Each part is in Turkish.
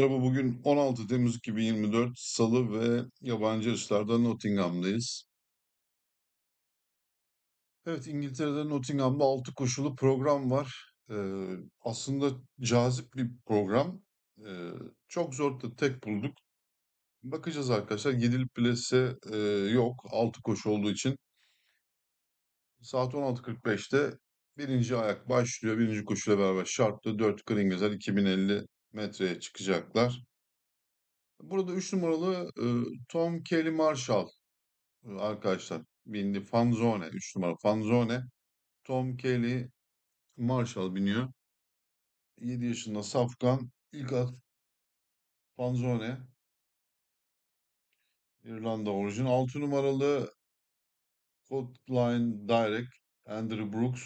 Merhaba bugün 16 Temmuz 2024 Salı ve yabancı açılarda Nottingham'dayız. Evet İngiltere'de Nottingham'da 6 koşulu program var. Ee, aslında cazip bir program. Ee, çok zor da tek bulduk. Bakacağız arkadaşlar. Yedili plase e, yok 6 koşu olduğu için. Saat 16.45'te birinci ayak başlıyor. Birinci koşuyla beraber şartlı 4 Kırıngözer 2050 metreye çıkacaklar. Burada 3 numaralı Tom Kelly Marshall arkadaşlar bindi Fanzone 3 numara Fanzone Tom Kelly Marshall biniyor. 7 yaşında Safkan ilk at Fanzone İrlanda orijin 6 numaralı Codline Direct Andrew Brooks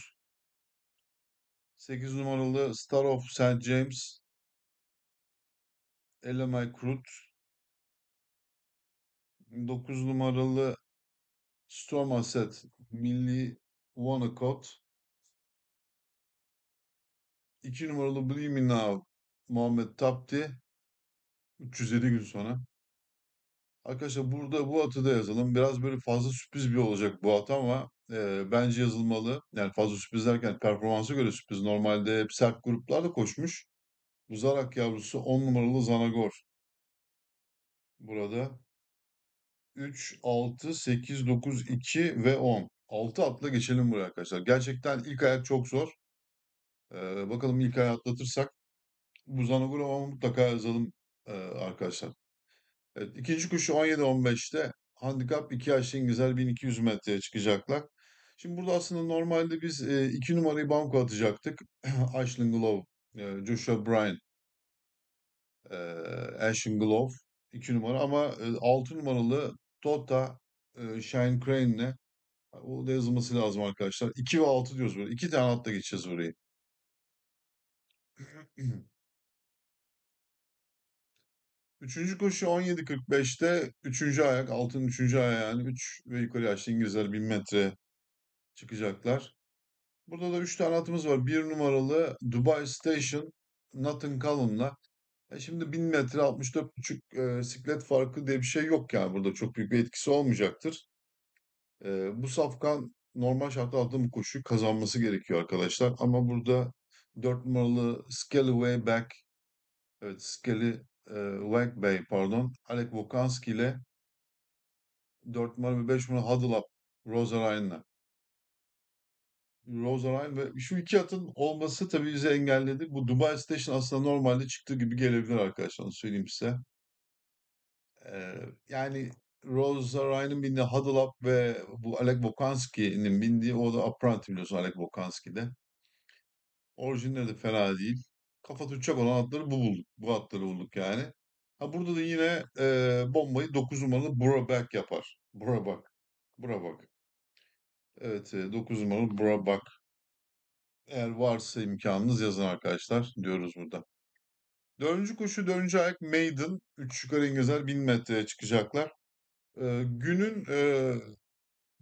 8 numaralı Star of St. James Elamay Krut. 9 numaralı Storm Asset Milli Wanakot. 2 numaralı Bliminav Muhammed Tapti. 307 gün sonra. Arkadaşlar burada bu atı da yazalım. Biraz böyle fazla sürpriz bir olacak bu at ama e, bence yazılmalı. Yani fazla sürpriz derken performansa göre sürpriz. Normalde hep sert gruplarda koşmuş. Buzarak yavrusu 10 numaralı Zanagor. Burada 3, 6, 8, 9, 2 ve 10. 6 atla geçelim buraya arkadaşlar. Gerçekten ilk ayak çok zor. Ee, bakalım ilk ayak atlatırsak. Bu Zanagor'u ama mutlaka yazalım e, arkadaşlar. Evet, ikinci koşu 17-15'te handikap 2 yaşlı İngilizler 1200 metreye çıkacaklar. Şimdi burada aslında normalde biz 2 e, numarayı banko atacaktık. Ashling Glove Joshua Bryan, Ashton Glove 2 numara ama 6 numaralı Dota Shine Crane'le o da yazılması lazım arkadaşlar. 2 ve 6 diyoruz böyle. 2 tane atla geçeceğiz burayı. Üçüncü koşu 17.45'te üçüncü ayak, altın üçüncü ayağı yani 3 ve yukarı yaşlı İngilizler 1000 metre çıkacaklar. Burada da 3 tane atımız var. 1 numaralı Dubai Station Nathan Callum'la. E şimdi 1000 metre 64,5 e, siklet farkı diye bir şey yok yani burada çok büyük bir etkisi olmayacaktır. E, bu safkan normal şartlar altında bu koşuyu kazanması gerekiyor arkadaşlar. Ama burada 4 numaralı Skelly Way Back evet Skelly e, Wack Bay pardon Alek Vokanski ile 4 numara ve 5 numara Huddle Up Rosa Ryan'la Rosenheim ve şu iki atın olması tabii bizi engelledi. Bu Dubai Station aslında normalde çıktığı gibi gelebilir arkadaşlar onu söyleyeyim size. Ee, yani Rosaray'ın bindiği Huddle Up ve bu Alek Bokanski'nin bindiği o da Apprenti biliyorsun Alec Bokanski'de. Orijinali de fena değil. Kafa tutacak olan atları bu bulduk. Bu atları bulduk yani. Ha burada da yine e, bombayı 9 numaralı Burabak yapar. Burabak. Burabak. Evet, 9 numaralı Burak Eğer varsa imkanınız yazın arkadaşlar diyoruz burada. Dördüncü koşu dördüncü ayak maiden. Üç yukarı İngilizler 1000 metreye çıkacaklar. Ee, günün e,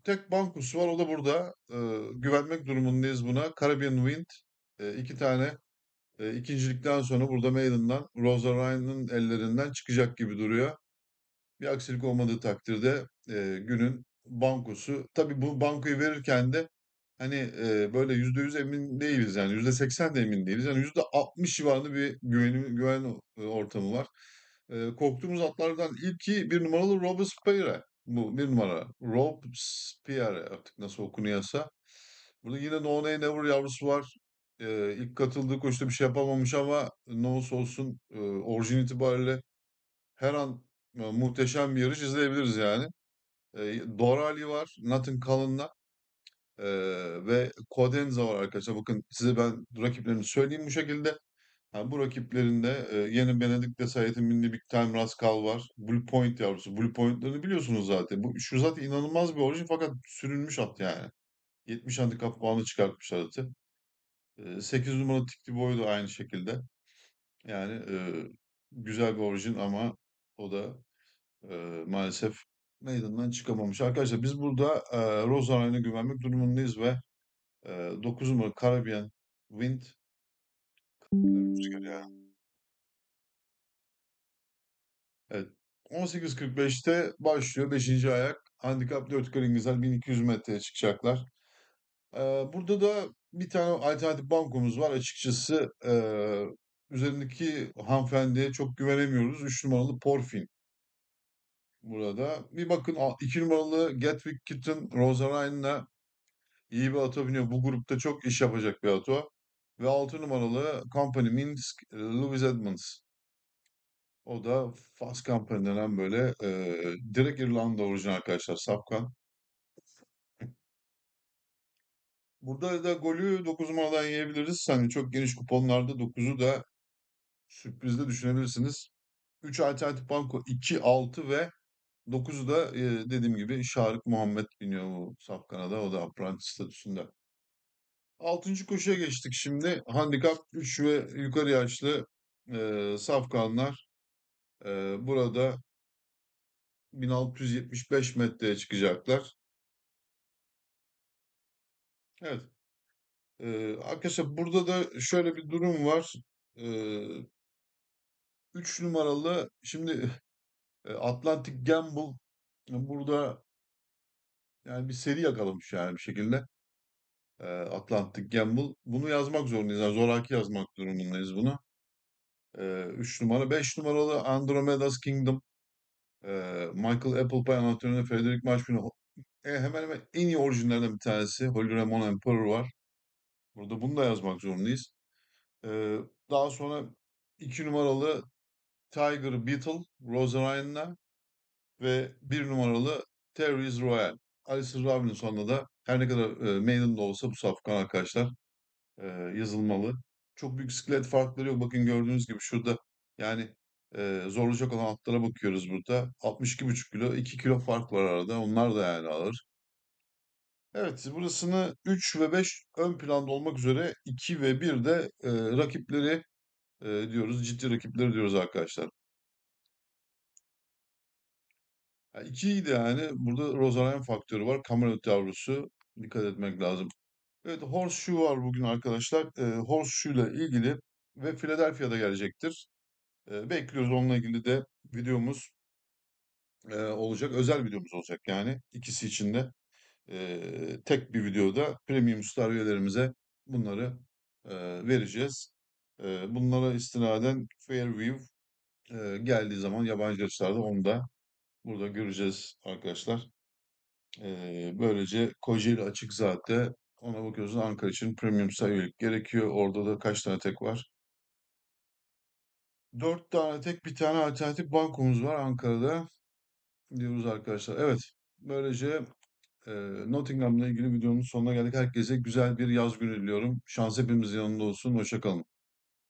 tek bankusu var. O da burada. Ee, güvenmek durumundayız buna. Caribbean Wind. E, iki tane e, ikincilikten sonra burada Maiden'dan Rosa Ryan'ın ellerinden çıkacak gibi duruyor. Bir aksilik olmadığı takdirde e, günün bankosu. Tabii bu bankoyu verirken de hani e, böyle yüz emin değiliz yani yüzde seksen de emin değiliz. Yani yüzde altmış civarında bir güven, güven ortamı var. E, korktuğumuz atlardan ilki bir numaralı Robespierre. Bu bir numara. Robespierre artık nasıl okunuyorsa. Burada yine No Name Never yavrusu var. E, ilk katıldığı koşuda bir şey yapamamış ama ne olursa olsun e, orijin itibariyle her an e, muhteşem bir yarış izleyebiliriz yani. Dorali var. Nathan Cullen'la. E, ve Codenza var arkadaşlar. Bakın size ben rakiplerini söyleyeyim bu şekilde. Yani bu rakiplerinde e, yeni Benedict Desayet'in bindiği Big Time Rascal var. Blue Point yavrusu. Blue Point'lerini biliyorsunuz zaten. Bu, şu zaten inanılmaz bir orijin fakat sürünmüş at yani. 70 handikap puanı çıkartmışlar atı. 8 numaralı Tikli Boy da aynı şekilde. Yani e, güzel bir orijin ama o da e, maalesef meydandan çıkamamış. Arkadaşlar biz burada e, Rosario'na güvenmek durumundayız ve e, 9 numara Caribbean Wind Evet. 18.45'te başlıyor 5. ayak. Handikap 4 kare 1200 metreye çıkacaklar. Ee, burada da bir tane alternatif bankomuz var. Açıkçası e, üzerindeki hanımefendiye çok güvenemiyoruz. 3 numaralı Porfin burada. Bir bakın 2 numaralı Gatwick Kitten Rosaray'ınla iyi bir ato biniyor. Bu grupta çok iş yapacak bir ato. Ve 6 numaralı Company Minsk e, Louis Edmonds. O da Fast Company denen böyle e, direkt İrlanda orijinal arkadaşlar Sapkan. Burada da golü 9 numaradan yiyebiliriz. Hani çok geniş kuponlarda 9'u da sürprizde düşünebilirsiniz. 3 alternatif banko 2, 6 ve 9'u da eee, dediğim gibi Şarık Muhammed biniyor bu Sapkan'a O da apprentice statüsünde. Altıncı koşuya geçtik şimdi. Handikap 3 ve yukarı yaşlı eee Safkanlar eee, burada 1675 metreye çıkacaklar. Evet. Eee, arkadaşlar burada da şöyle bir durum var. Eee 3 numaralı şimdi Atlantic Gamble burada yani bir seri yakalamış yani bir şekilde. Atlantic Gamble. Bunu yazmak zorundayız. Yani zoraki yazmak durumundayız bunu. 3 numara. 5 numaralı Andromeda's Kingdom. Michael Appleby anlatörüne Frederick Marshall e, hemen hemen en iyi orijinlerden bir tanesi. Holy Ramon Emperor var. Burada bunu da yazmak zorundayız. Daha sonra 2 numaralı Tiger Beetle, Rose ve bir numaralı Terry's Royal. Alistair Robinson'da da her ne kadar e, Maiden'da olsa bu safkan arkadaşlar e, yazılmalı. Çok büyük siklet farkları yok. Bakın gördüğünüz gibi şurada yani e, zorlayacak olan atlara bakıyoruz burada. 62,5 kilo, 2 kilo fark var arada. Onlar da yani alır. Evet burasını 3 ve 5 ön planda olmak üzere 2 ve 1 de e, rakipleri diyoruz. Ciddi rakipler diyoruz arkadaşlar. Yani ikiydi yani. Burada Rosaline faktörü var. Kamerot yavrusu. Dikkat etmek lazım. Evet Horseshoe var bugün arkadaşlar. E, Horseshoe ile ilgili ve Philadelphia'da gelecektir. E, bekliyoruz onunla ilgili de videomuz e, olacak. Özel videomuz olacak yani ikisi için de. E, tek bir videoda premium star üyelerimize bunları e, vereceğiz bunlara istinaden Fairview geldiği zaman yabancı açılarda onu da burada göreceğiz arkadaşlar. böylece Kocaeli açık zaten ona bakıyoruz Ankara için premium sayılık gerekiyor. Orada da kaç tane tek var? Dört tane tek bir tane alternatif bankomuz var Ankara'da diyoruz arkadaşlar. Evet böylece e, Nottingham'la ilgili videonun sonuna geldik. Herkese güzel bir yaz günü diliyorum. Şans hepimizin yanında olsun. Hoşçakalın.